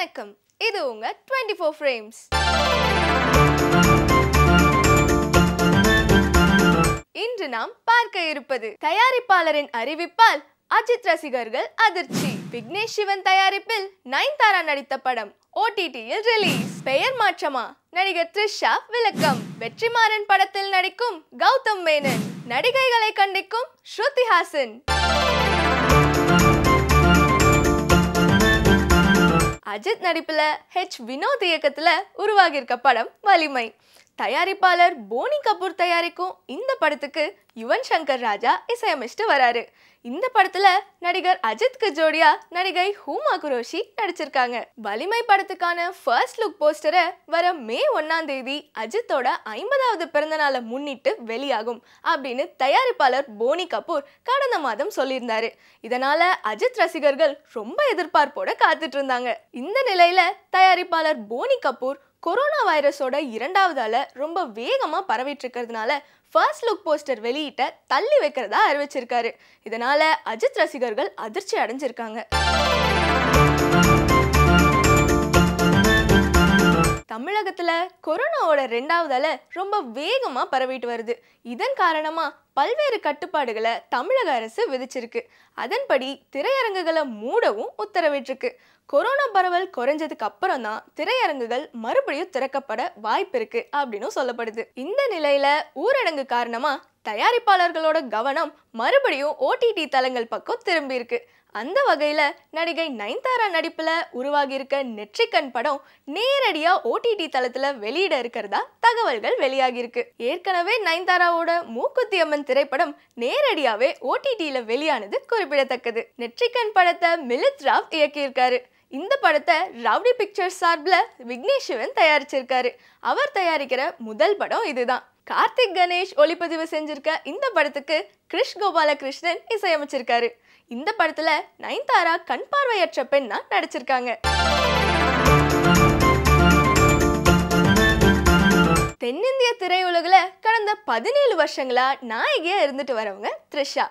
வணக்கம் இது உங்க டுவெண்ட்டி ஃபோர் ஃப்ரேம்ஸ் இன்று நாம் பார்க்க இருப்பது தயாரிப்பாளரின் அறிவிப்பால் அஜித் ரசிகர்கள் அதிர்ச்சி விக்னேஷ் சிவன் தயாரிப்பில் நயன்தாரா நடித்த படம் ஓடிடியில் ரிலீஸ் பெயர் மாற்றமா நடிகர் த்ரிஷா விளக்கம் வெற்றிமாறன் படத்தில் நடிக்கும் கௌதம் மேனன் நடிகைகளை கண்டிக்கும் ஸ்ருதி ஹாசன் அஜித் நடிப்பில் ஹெச் வினோத் இயக்கத்தில் உருவாகியிருக்க படம் வலிமை தயாரிப்பாளர் போனி கபூர் தயாரிக்கும் இந்த படத்துக்கு யுவன் சங்கர் ராஜா இசையமைச்சிட்டு வராரு இந்த படத்துல நடிகர் அஜித்க்கு ஜோடியா நடிகை ஹூமா குரோஷி நடிச்சிருக்காங்க வலிமை படத்துக்கான ஃபர்ஸ்ட் லுக் போஸ்டரை வர மே ஒன்னாம் தேதி அஜித்தோட ஐம்பதாவது பிறந்த நாளை முன்னிட்டு வெளியாகும் அப்படின்னு தயாரிப்பாளர் போனி கபூர் கடந்த மாதம் சொல்லியிருந்தாரு இதனால அஜித் ரசிகர்கள் ரொம்ப எதிர்பார்ப்போட காத்துட்டு இருந்தாங்க இந்த நிலையில தயாரிப்பாளர் போனி கபூர் கொரோனா வைரஸோட இரண்டாவது அலை ரொம்ப வேகமாக பரவிட்டு இருக்கிறதுனால ஃபர்ஸ்ட் லுக் போஸ்டர் வெளியிட்ட தள்ளி வைக்கிறதா அறிவிச்சிருக்காரு இதனால அஜித் ரசிகர்கள் அதிர்ச்சி அடைஞ்சிருக்காங்க தமிழகத்தில் கொரோனாவோட ரெண்டாவது அலை ரொம்ப வேகமாக பரவிட்டு வருது இதன் காரணமாக பல்வேறு கட்டுப்பாடுகளை தமிழக அரசு விதிச்சிருக்கு அதன்படி திரையரங்குகளை மூடவும் உத்தரவிட்டிருக்கு கொரோனா பரவல் குறைஞ்சதுக்கு அப்புறம் தான் திரையரங்குகள் மறுபடியும் திறக்கப்பட வாய்ப்பு இருக்கு அப்படின்னு சொல்லப்படுது இந்த நிலையில ஊரடங்கு காரணமா தயாரிப்பாளர்களோட கவனம் மறுபடியும் ஓடிடி தளங்கள் பக்கம் திரும்பி இருக்கு அந்த வகையில் நடிகை நயன்தாரா நடிப்பில் உருவாகியிருக்க நெற்றிக்கண் படம் நேரடியாக ஓடிடி தளத்தில் வெளியிட இருக்கிறதா தகவல்கள் வெளியாகியிருக்கு ஏற்கனவே நயன்தாராவோட மூக்குத்தி அம்மன் திரைப்படம் நேரடியாகவே ஓடிடியில் வெளியானது குறிப்பிடத்தக்கது நெற்றிக்கண் படத்தை மிலித் ராவ் இயக்கியிருக்காரு இந்த படத்தை ரவுடி பிக்சர்ஸ் சார்பில் விக்னேஷ் சிவன் தயாரிச்சிருக்காரு அவர் தயாரிக்கிற முதல் படம் இதுதான் கார்த்திக் கணேஷ் ஒளிப்பதிவு செஞ்சிருக்க இந்த படத்துக்கு கிருஷ் கோபாலகிருஷ்ணன் இசையமைச்சிருக்காரு இந்த படத்துல நயன்தாரா கண் பார்வையற்ற பெண்ணா நடிச்சிருக்காங்க தென்னிந்திய திரையுலகில் கடந்த பதினேழு வருஷங்களா நாயகியா இருந்துட்டு வரவங்க த்ரிஷா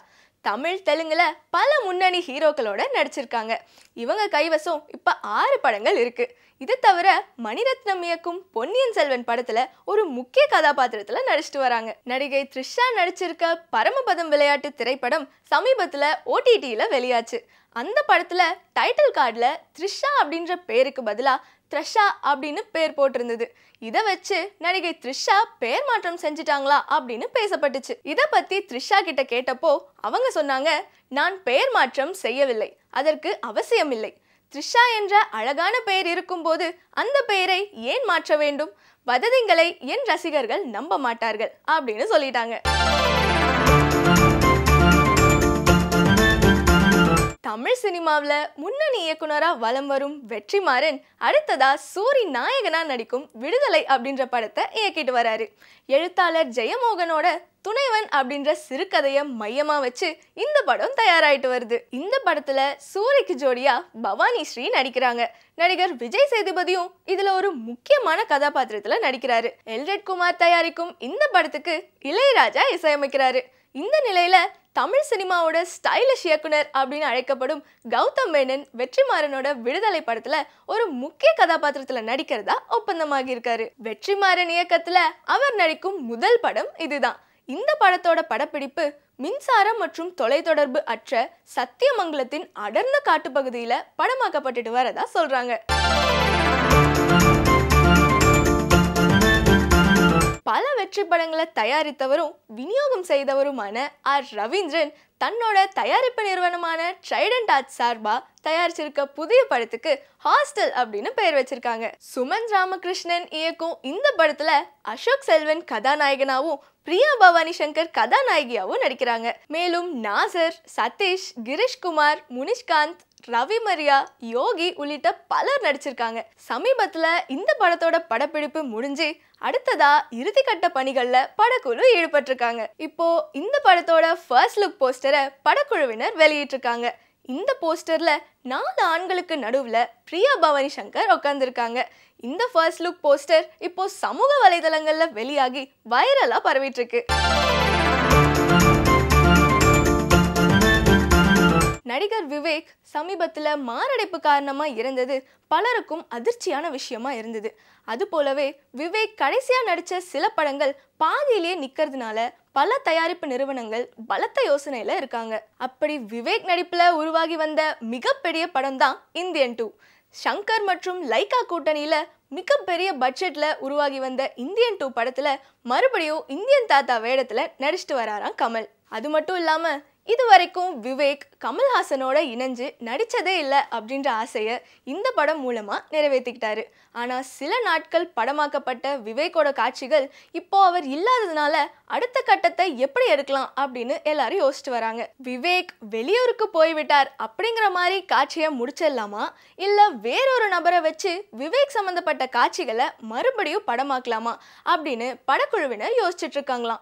தமிழ் தெலுங்குல பல முன்னணி ஹீரோக்களோட நடிச்சிருக்காங்க இவங்க கைவசம் இப்போ ஆறு படங்கள் இருக்கு இது தவிர மணிரத்னம் இயக்கும் பொன்னியின் செல்வன் படத்துல ஒரு முக்கிய கதாபாத்திரத்துல நடிச்சிட்டு வராங்க நடிகை த்ரிஷா நடிச்சிருக்க பரமபதம் விளையாட்டு திரைப்படம் சமீபத்துல ஓடிடியில வெளியாச்சு அந்த படத்துல டைட்டில் கார்டில் த்ரிஷா அப்படின்ற பேருக்கு பதிலாக த்ரிஷா அப்படின்னு பேர் போட்டிருந்தது இதை வச்சு நடிகை த்ரிஷா பேர் மாற்றம் செஞ்சிட்டாங்களா அப்படின்னு பேசப்பட்டுச்சு இதை பத்தி த்ரிஷா கிட்ட கேட்டப்போ அவங்க சொன்னாங்க நான் பெயர் மாற்றம் செய்யவில்லை அதற்கு அவசியம் இல்லை த்ரிஷா என்ற அழகான பெயர் இருக்கும்போது அந்த பெயரை ஏன் மாற்ற வேண்டும் வததிங்களை என் ரசிகர்கள் நம்ப மாட்டார்கள் அப்படின்னு சொல்லிட்டாங்க தமிழ் சினிமாவில் முன்னணி இயக்குனராக வலம் வரும் வெற்றிமாறன் அடுத்ததா சூரி நாயகனாக நடிக்கும் விடுதலை அப்படின்ற படத்தை இயக்கிட்டு வராரு எழுத்தாளர் ஜெயமோகனோட துணைவன் அப்படின்ற சிறுகதையை மையமாக வச்சு இந்த படம் தயாராகிட்டு வருது இந்த படத்தில் சூரிக்கு ஜோடியாக பவானி ஸ்ரீ நடிக்கிறாங்க நடிகர் விஜய் சேதுபதியும் இதில் ஒரு முக்கியமான கதாபாத்திரத்தில் நடிக்கிறாரு எல்ரெட் குமார் தயாரிக்கும் இந்த படத்துக்கு இளையராஜா இசையமைக்கிறாரு இந்த நிலையில் தமிழ் சினிமாவோட ஸ்டைலிஷ் இயக்குனர் அப்படின்னு அழைக்கப்படும் கௌதம் மேனன் வெற்றிமாறனோட விடுதலை படத்துல ஒரு முக்கிய கதாபாத்திரத்துல நடிக்கிறதா ஒப்பந்தமாக இருக்காரு வெற்றிமாறன் இயக்கத்துல அவர் நடிக்கும் முதல் படம் இதுதான் இந்த படத்தோட படப்பிடிப்பு மின்சாரம் மற்றும் தொலைத்தொடர்பு அற்ற சத்தியமங்கலத்தின் அடர்ந்த காட்டுப்பகுதியில படமாக்கப்பட்டுட்டு வரதா சொல்றாங்க வெற்றி படங்களை தயாரித்தவரும் விநியோகம் செய்தவருமான ஆர் ரவீந்திரன் தன்னோட தயாரிப்பு நிறுவனமான ட்ரைடன் டாட் சார்பா தயாரிச்சிருக்க புதிய படத்துக்கு ஹாஸ்டல் அப்படின்னு பெயர் வச்சிருக்காங்க சுமன் ராமகிருஷ்ணன் இயக்கும் இந்த படத்துல அசோக் செல்வன் கதாநாயகனாவும் பிரியா பவானி சங்கர் கதாநாயகியாவும் நடிக்கிறாங்க மேலும் நாசர் சதீஷ் கிரீஷ்குமார் முனிஷ்காந்த் ரவி மரியா யோகி உள்ளிட்ட பலர் நடிச்சிருக்காங்க சமீபத்தில் இந்த படத்தோட படப்பிடிப்பு முடிஞ்சு அடுத்ததா இறுதிக்கட்ட பணிகள்ல படக்குழு ஈடுபட்டிருக்காங்க இப்போ இந்த படத்தோட ஃபர்ஸ்ட் லுக் போஸ்டரை படக்குழுவினர் வெளியிட்டிருக்காங்க இந்த போஸ்டர்ல நாலு ஆண்களுக்கு நடுவில் பிரியா பவானி சங்கர் உட்காந்துருக்காங்க இந்த ஃபர்ஸ்ட் லுக் போஸ்டர் இப்போ சமூக வலைதளங்கள்ல வெளியாகி வைரலா பரவிட்டு இருக்கு நடிகர் விவேக் சமீபத்தில் மாரடைப்பு காரணமாக இருந்தது பலருக்கும் அதிர்ச்சியான விஷயமா இருந்தது அது போலவே விவேக் கடைசியாக நடித்த சில படங்கள் பாதியிலேயே நிற்கிறதுனால பல தயாரிப்பு நிறுவனங்கள் பலத்த யோசனையில் இருக்காங்க அப்படி விவேக் நடிப்பில் உருவாகி வந்த மிகப்பெரிய படம் தான் இந்தியன் டூ ஷங்கர் மற்றும் லைகா கூட்டணியில் மிகப்பெரிய பட்ஜெட்டில் உருவாகி வந்த இந்தியன் டூ படத்தில் மறுபடியும் இந்தியன் தாத்தா வேடத்தில் நடிச்சிட்டு வராராம் கமல் அது மட்டும் இல்லாமல் இது வரைக்கும் விவேக் கமல்ஹாசனோட இணைஞ்சு நடித்ததே இல்லை அப்படின்ற ஆசையை இந்த படம் மூலமாக நிறைவேற்றிக்கிட்டாரு ஆனால் சில நாட்கள் படமாக்கப்பட்ட விவேக்கோட காட்சிகள் இப்போ அவர் இல்லாததுனால அடுத்த கட்டத்தை எப்படி எடுக்கலாம் அப்படின்னு எல்லாரும் யோசிச்சு வராங்க விவேக் வெளியூருக்கு போய்விட்டார் அப்படிங்கிற மாதிரி காட்சியை முடிச்சிடலாமா இல்லை வேறொரு நபரை வச்சு விவேக் சம்மந்தப்பட்ட காட்சிகளை மறுபடியும் படமாக்கலாமா அப்படின்னு படக்குழுவினர் யோசிச்சுட்டு இருக்காங்களாம்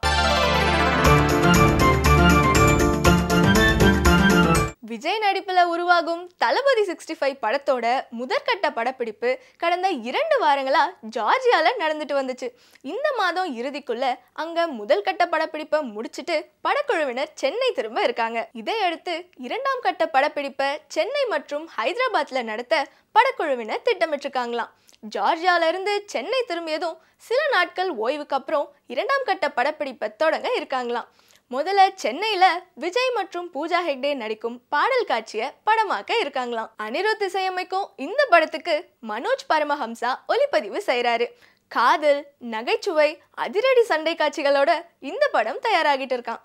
விஜய் நடிப்பில் உருவாகும் தளபதி சிக்ஸ்டி ஃபைவ் படத்தோட முதற்கட்ட படப்பிடிப்பு கடந்த இரண்டு வாரங்களாக ஜார்ஜியாவில் நடந்துட்டு வந்துச்சு இந்த மாதம் இறுதிக்குள்ள அங்கே முதல் கட்ட படப்பிடிப்பை முடிச்சுட்டு படக்குழுவினர் சென்னை திரும்ப இருக்காங்க இதையடுத்து இரண்டாம் கட்ட படப்பிடிப்பை சென்னை மற்றும் ஹைதராபாத்தில் நடத்த படக்குழுவினர் திட்டமிட்டிருக்காங்களாம் ஜார்ஜியாவிலிருந்து சென்னை திரும்பியதும் சில நாட்கள் ஓய்வுக்கு அப்புறம் இரண்டாம் கட்ட படப்பிடிப்பை தொடங்க இருக்காங்களாம் முதல்ல சென்னையில விஜய் மற்றும் பூஜா ஹெக்டே நடிக்கும் பாடல் காட்சியை படமாக்க இருக்காங்களாம் அனிருத் இசையமைக்கும் இந்த படத்துக்கு மனோஜ் பரமஹம்சா ஒளிப்பதிவு செய்கிறாரு காதல் நகைச்சுவை அதிரடி சண்டை காட்சிகளோட இந்த படம் தயாராகிட்டு இருக்கான்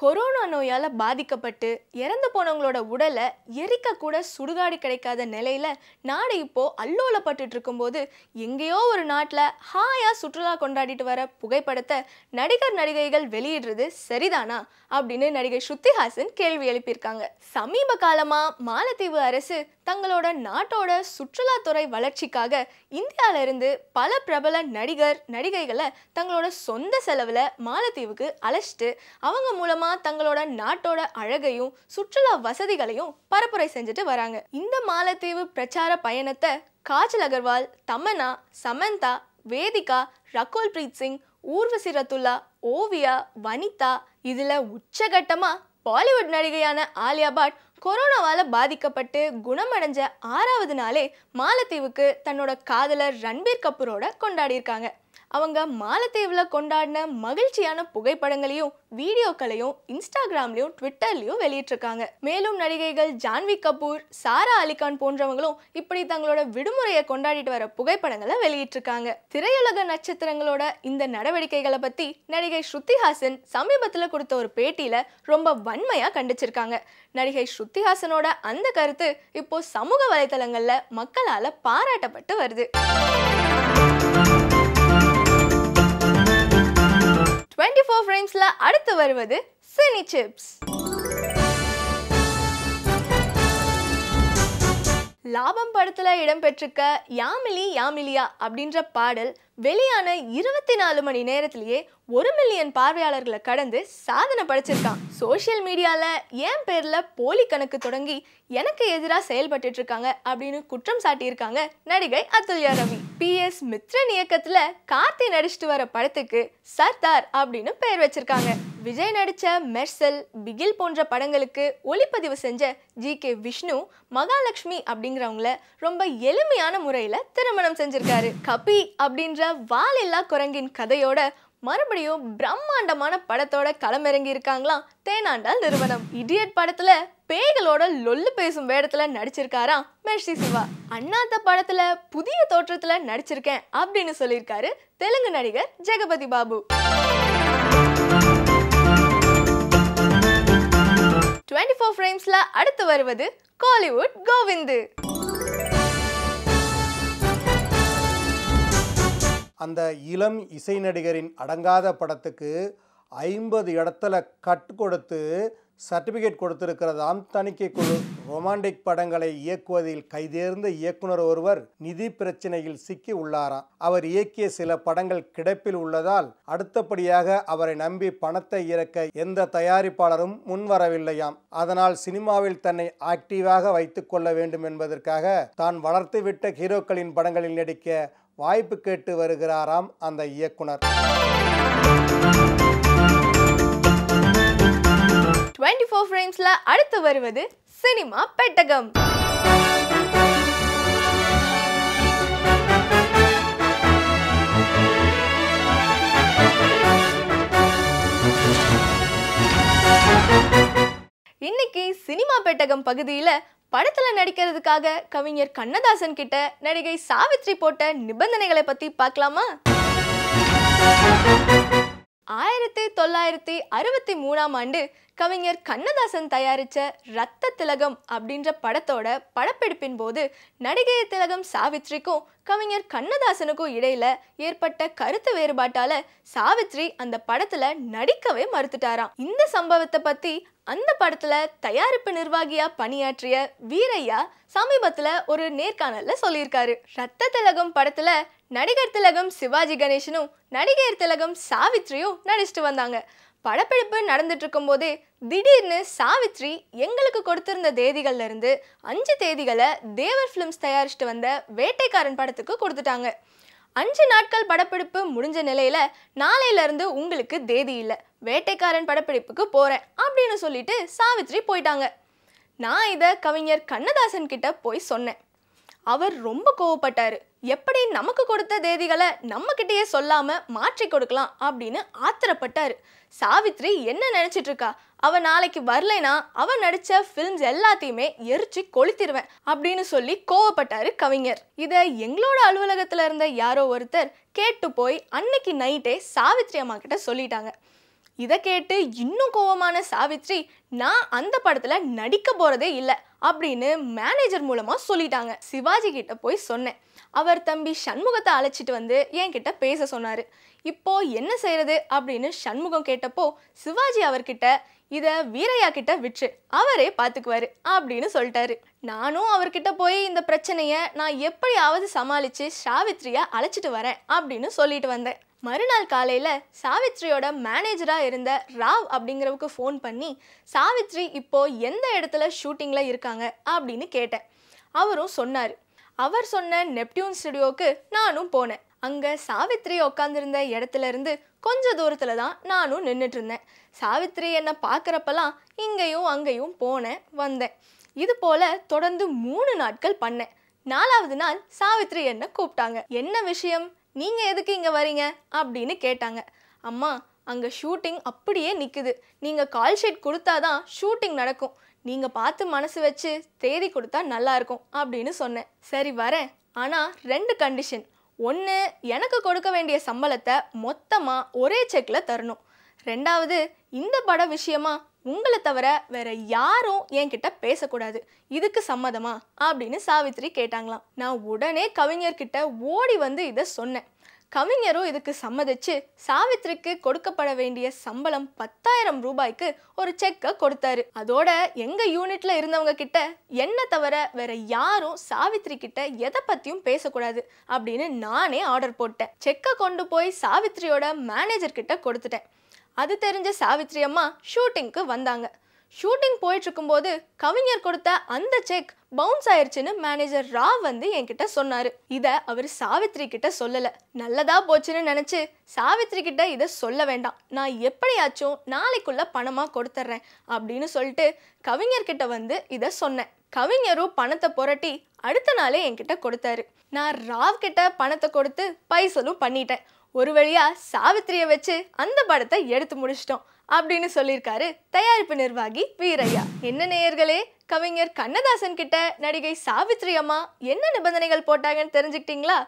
கொரோனா நோயால் பாதிக்கப்பட்டு இறந்து போனவங்களோட உடலை எரிக்கக்கூட சுடுகாடு கிடைக்காத நிலையில் நாடு இப்போது அல்லோலப்பட்டு இருக்கும்போது எங்கேயோ ஒரு நாட்டில் ஹாயாக சுற்றுலா கொண்டாடிட்டு வர புகைப்படத்தை நடிகர் நடிகைகள் வெளியிடுறது சரிதானா அப்படின்னு நடிகை ஸ்ருத்திஹாசன் கேள்வி எழுப்பியிருக்காங்க சமீப காலமாக மாலத்தீவு அரசு தங்களோட நாட்டோட சுற்றுலாத்துறை வளர்ச்சிக்காக இந்தியாவிலிருந்து பல பிரபல நடிகர் நடிகைகளை தங்களோட சொந்த செலவில் மாலத்தீவுக்கு அழைச்சிட்டு அவங்க மூலமாக காலமாக தங்களோட நாட்டோட அழகையும் சுற்றுலா வசதிகளையும் பரப்புரை செஞ்சுட்டு வராங்க இந்த மாலத்தீவு பிரச்சார பயணத்தை காஜல் அகர்வால் தமனா சமந்தா வேதிகா ரகுல் பிரீத் சிங் ஊர்வசி ரத்துல்லா ஓவியா வனிதா இதில் உச்சகட்டமாக பாலிவுட் நடிகையான ஆலியா பாட் கொரோனாவால் பாதிக்கப்பட்டு குணமடைஞ்ச ஆறாவது நாளே மாலத்தீவுக்கு தன்னோட காதலர் ரன்பீர் கபூரோட கொண்டாடியிருக்காங்க அவங்க மாலத்தீவில் கொண்டாடின மகிழ்ச்சியான புகைப்படங்களையும் வீடியோக்களையும் இன்ஸ்டாகிராம்லையும் ட்விட்டர்லையும் வெளியிட்டிருக்காங்க மேலும் நடிகைகள் ஜான்வி கபூர் சாரா அலிகான் போன்றவங்களும் இப்படி தங்களோட விடுமுறையை கொண்டாடிட்டு வர புகைப்படங்களை வெளியிட்டிருக்காங்க திரையுலக நட்சத்திரங்களோட இந்த நடவடிக்கைகளை பற்றி நடிகை ஸ்ருத்தி ஹாசன் சமீபத்தில் கொடுத்த ஒரு பேட்டியில் ரொம்ப வன்மையாக கண்டிச்சிருக்காங்க நடிகை ஸ்ருத்தி ஹாசனோட அந்த கருத்து இப்போ சமூக வலைதளங்களில் மக்களால் பாராட்டப்பட்டு வருது வருவது சினி சிப்ஸ் லாபம் படத்துல இடம்பெற்றிருக்க யாமிலி யாமிலியா அப்படின்ற பாடல் வெளியான இருபத்தி நாலு மணி நேரத்திலேயே ஒரு மில்லியன் பார்வையாளர்களை கடந்து சாதனை படைச்சிருக்கான் சோஷியல் மீடியாவில் என் பேரில் போலி கணக்கு தொடங்கி எனக்கு எதிராக செயல்பட்டு இருக்காங்க அப்படின்னு குற்றம் சாட்டியிருக்காங்க நடிகை அதுல்யா ரவி பி எஸ் மித்ரன் இயக்கத்தில் கார்த்தி நடிச்சிட்டு வர படத்துக்கு சர்தார் அப்படின்னு பெயர் வச்சிருக்காங்க விஜய் நடித்த மெர்சல் பிகில் போன்ற படங்களுக்கு ஒளிப்பதிவு செஞ்ச ஜி கே விஷ்ணு மகாலட்சுமி அப்படிங்கிறவங்கள ரொம்ப எளிமையான முறையில் திருமணம் செஞ்சிருக்காரு கபி அப்படின்ற வாலில்லா குரங்கின் கதையோட மறுபடியும் பிரம்மாண்டமான படத்தோட களமிறங்கி இருக்காங்களாம் தேனாண்டால் நிறுவனம் இடியட் படத்துல பேய்களோட லொல்லு பேசும் வேடத்துல நடிச்சிருக்காராம் மெர்ஷி சிவா அண்ணாத்த படத்துல புதிய தோற்றத்துல நடிச்சிருக்கேன் அப்படின்னு சொல்லியிருக்காரு தெலுங்கு நடிகர் ஜெகபதி பாபு டுவெண்ட்டி ஃபோர் ஃப்ரேம்ஸில் அடுத்து வருவது கோலிவுட் கோவிந்து அந்த இளம் இசை நடிகரின் அடங்காத படத்துக்கு ஐம்பது இடத்துல கட் கொடுத்து சர்டிஃபிகேட் கொடுத்திருக்கிறதாம் தணிக்கை குழு ரொமாண்டிக் படங்களை இயக்குவதில் கைதேர்ந்த இயக்குனர் ஒருவர் நிதி பிரச்சனையில் சிக்கி உள்ளாராம் அவர் இயக்கிய சில படங்கள் கிடப்பில் உள்ளதால் அடுத்தபடியாக அவரை நம்பி பணத்தை இறக்க எந்த தயாரிப்பாளரும் முன்வரவில்லையாம் அதனால் சினிமாவில் தன்னை ஆக்டிவாக வைத்துக் கொள்ள வேண்டும் என்பதற்காக தான் வளர்த்துவிட்ட ஹீரோக்களின் படங்களில் நடிக்க வாய்ப்பு கேட்டு வருகிறாராம் அந்த இயக்குனர் சிக்ஸ்ல அடுத்து வருவது சினிமா பெட்டகம் இன்னைக்கு சினிமா பெட்டகம் பகுதியில படத்துல நடிக்கிறதுக்காக கவிஞர் கண்ணதாசன் கிட்ட நடிகை சாவித்ரி போட்ட நிபந்தனைகளை பத்தி பார்க்கலாமா ஆயிரத்தி தொள்ளாயிரத்தி அறுபத்தி மூணாம் ஆண்டு கவிஞர் கண்ணதாசன் தயாரித்த ரத்த திலகம் அப்படின்ற படத்தோட படப்பிடிப்பின் போது நடிகை திலகம் சாவித்ரிக்கும் கவிஞர் கண்ணதாசனுக்கும் இடையில ஏற்பட்ட கருத்து வேறுபாட்டால சாவித்ரி அந்த படத்துல நடிக்கவே மறுத்துட்டாராம் இந்த சம்பவத்தை பத்தி அந்த படத்துல தயாரிப்பு நிர்வாகியா பணியாற்றிய வீரையா சமீபத்துல ஒரு நேர்காணல்ல சொல்லியிருக்காரு ரத்த திலகம் படத்துல நடிகர் திலகம் சிவாஜி கணேசனும் நடிகர் திலகம் சாவித்ரியும் நடிச்சுட்டு வந்தாங்க படப்பிடிப்பு நடந்துட்டு இருக்கும்போதே திடீர்னு சாவித்ரி எங்களுக்கு கொடுத்திருந்த தேதிகள்ல இருந்து அஞ்சு தேதிகளை தேவர் ஃபிலிம்ஸ் தயாரிச்சுட்டு வந்த வேட்டைக்காரன் படத்துக்கு கொடுத்துட்டாங்க அஞ்சு நாட்கள் படப்பிடிப்பு முடிஞ்ச நிலையில இருந்து உங்களுக்கு தேதி இல்லை வேட்டைக்காரன் படப்பிடிப்புக்கு போகிறேன் அப்படின்னு சொல்லிட்டு சாவித்ரி போயிட்டாங்க நான் இதை கவிஞர் கண்ணதாசன் கிட்ட போய் சொன்னேன் அவர் ரொம்ப கோவப்பட்டார் எப்படி நமக்கு கொடுத்த தேதிகளை நம்மக்கிட்டேயே சொல்லாமல் மாற்றி கொடுக்கலாம் அப்படின்னு ஆத்திரப்பட்டார் சாவித்ரி என்ன நினச்சிட்டு இருக்கா அவன் நாளைக்கு வரலைனா அவன் நடித்த ஃபிலிம்ஸ் எல்லாத்தையுமே எரிச்சு கொளுத்திடுவேன் அப்படின்னு சொல்லி கோவப்பட்டாரு கவிஞர் இதை எங்களோட அலுவலகத்தில் இருந்த யாரோ ஒருத்தர் கேட்டு போய் அன்னைக்கு நைட்டே சாவித்ரி அம்மா கிட்ட சொல்லிட்டாங்க இதை கேட்டு இன்னும் கோவமான சாவித்ரி நான் அந்த படத்தில் நடிக்க போகிறதே இல்லை அப்படின்னு மேனேஜர் மூலமாக சொல்லிட்டாங்க சிவாஜி கிட்ட போய் சொன்னேன் அவர் தம்பி சண்முகத்தை அழைச்சிட்டு வந்து என்கிட்ட பேச சொன்னார் இப்போ என்ன செய்யறது அப்படின்னு சண்முகம் கேட்டப்போ சிவாஜி அவர்கிட்ட இதை வீரையா கிட்ட விற்று அவரே பார்த்துக்குவாரு அப்படின்னு சொல்லிட்டாரு நானும் அவர்கிட்ட போய் இந்த பிரச்சனையை நான் எப்படியாவது சமாளித்து சாவித்ரியை அழைச்சிட்டு வரேன் அப்படின்னு சொல்லிட்டு வந்தேன் மறுநாள் காலையில் சாவித்ரியோட மேனேஜராக இருந்த ராவ் அப்படிங்கிறவுக்கு ஃபோன் பண்ணி சாவித்ரி இப்போது எந்த இடத்துல ஷூட்டிங்கில் இருக்காங்க அப்படின்னு கேட்டேன் அவரும் சொன்னார் அவர் சொன்ன நெப்டியூன் ஸ்டுடியோவுக்கு நானும் போனேன் அங்கே சாவித்ரி உட்காந்துருந்த இடத்துல இருந்து கொஞ்ச தூரத்தில் தான் நானும் நின்றுட்டு இருந்தேன் சாவித்ரி என்னை பார்க்குறப்பெல்லாம் இங்கேயும் அங்கேயும் போனேன் வந்தேன் இது போல் தொடர்ந்து மூணு நாட்கள் பண்ணேன் நாலாவது நாள் சாவித்ரி என்னை கூப்பிட்டாங்க என்ன விஷயம் நீங்கள் எதுக்கு இங்கே வரீங்க அப்படின்னு கேட்டாங்க அம்மா அங்கே ஷூட்டிங் அப்படியே நிற்குது நீங்கள் கால் ஷீட் கொடுத்தா தான் ஷூட்டிங் நடக்கும் நீங்கள் பார்த்து மனசு வச்சு தேதி கொடுத்தா நல்லாயிருக்கும் அப்படின்னு சொன்னேன் சரி வரேன் ஆனால் ரெண்டு கண்டிஷன் ஒன்று எனக்கு கொடுக்க வேண்டிய சம்பளத்தை மொத்தமாக ஒரே செக்கில் தரணும் ரெண்டாவது இந்த பட விஷயமா உங்களை தவிர வேற யாரும் என்கிட்ட பேசக்கூடாது இதுக்கு சம்மதமா அப்படின்னு சாவித்ரி கேட்டாங்களாம் நான் உடனே கவிஞர்கிட்ட ஓடி வந்து இதை சொன்னேன் கவிஞரும் இதுக்கு சம்மதிச்சு சாவித்ரிக்கு கொடுக்கப்பட வேண்டிய சம்பளம் பத்தாயிரம் ரூபாய்க்கு ஒரு செக்கை கொடுத்தாரு அதோட எங்க யூனிட்ல இருந்தவங்க கிட்ட என்ன தவிர வேற யாரும் சாவித்ரி கிட்ட எதை பத்தியும் பேசக்கூடாது அப்படின்னு நானே ஆர்டர் போட்டேன் செக்கை கொண்டு போய் சாவித்ரியோட மேனேஜர் கிட்ட கொடுத்துட்டேன் அது தெரிஞ்ச சாவித்ரி அம்மா ஷூட்டிங்க்கு வந்தாங்க ஷூட்டிங் போயிட்டுருக்கும்போது கவிஞர் கொடுத்த அந்த செக் பவுன்ஸ் ஆயிடுச்சுன்னு மேனேஜர் ரா வந்து என்கிட்ட சொன்னார் இதை அவர் சாவித்ரி கிட்ட சொல்லலை நல்லதா போச்சுன்னு நினச்சி சாவித்ரி கிட்ட இதை சொல்ல வேண்டாம் நான் எப்படியாச்சும் நாளைக்குள்ள பணமாக கொடுத்துட்றேன் அப்படின்னு சொல்லிட்டு கவிஞர்கிட்ட வந்து இதை சொன்னேன் கவிஞரும் பணத்தை புரட்டி அடுத்த நாளே என்கிட்ட கொடுத்தாரு நான் ராவ் கிட்ட பணத்தை கொடுத்து பைசலும் பண்ணிட்டேன் ஒரு வழியாக சாவித்திரியை வச்சு அந்த படத்தை எடுத்து முடிச்சிட்டோம் அப்படின்னு சொல்லியிருக்காரு தயாரிப்பு நிர்வாகி வீரையா என்ன நேயர்களே கவிஞர் கண்ணதாசன் கிட்ட நடிகை சாவித்ரி அம்மா என்ன நிபந்தனைகள் போட்டாங்கன்னு தெரிஞ்சுக்கிட்டீங்களா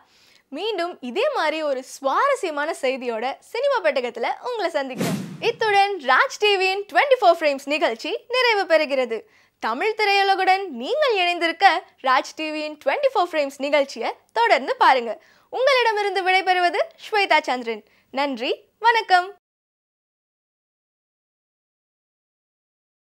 மீண்டும் இதே மாதிரி ஒரு சுவாரஸ்யமான செய்தியோட சினிமா பெட்டகத்தில் உங்களை சந்திக்கிறேன் இத்துடன் ராஜ் டிவியின் டுவெண்ட்டி ஃபோர் ஃப்ரேம்ஸ் நிகழ்ச்சி நிறைவு பெறுகிறது தமிழ் திரையுலகுடன் நீங்கள் இணைந்திருக்க ராஜ் டிவியின் டுவெண்ட்டி ஃபோர் ஃப்ரேம்ஸ் நிகழ்ச்சியை தொடர்ந்து பாருங்கள் உங்களிடமிருந்து விடைபெறுவது ஸ்வேதா சந்திரன் நன்றி வணக்கம்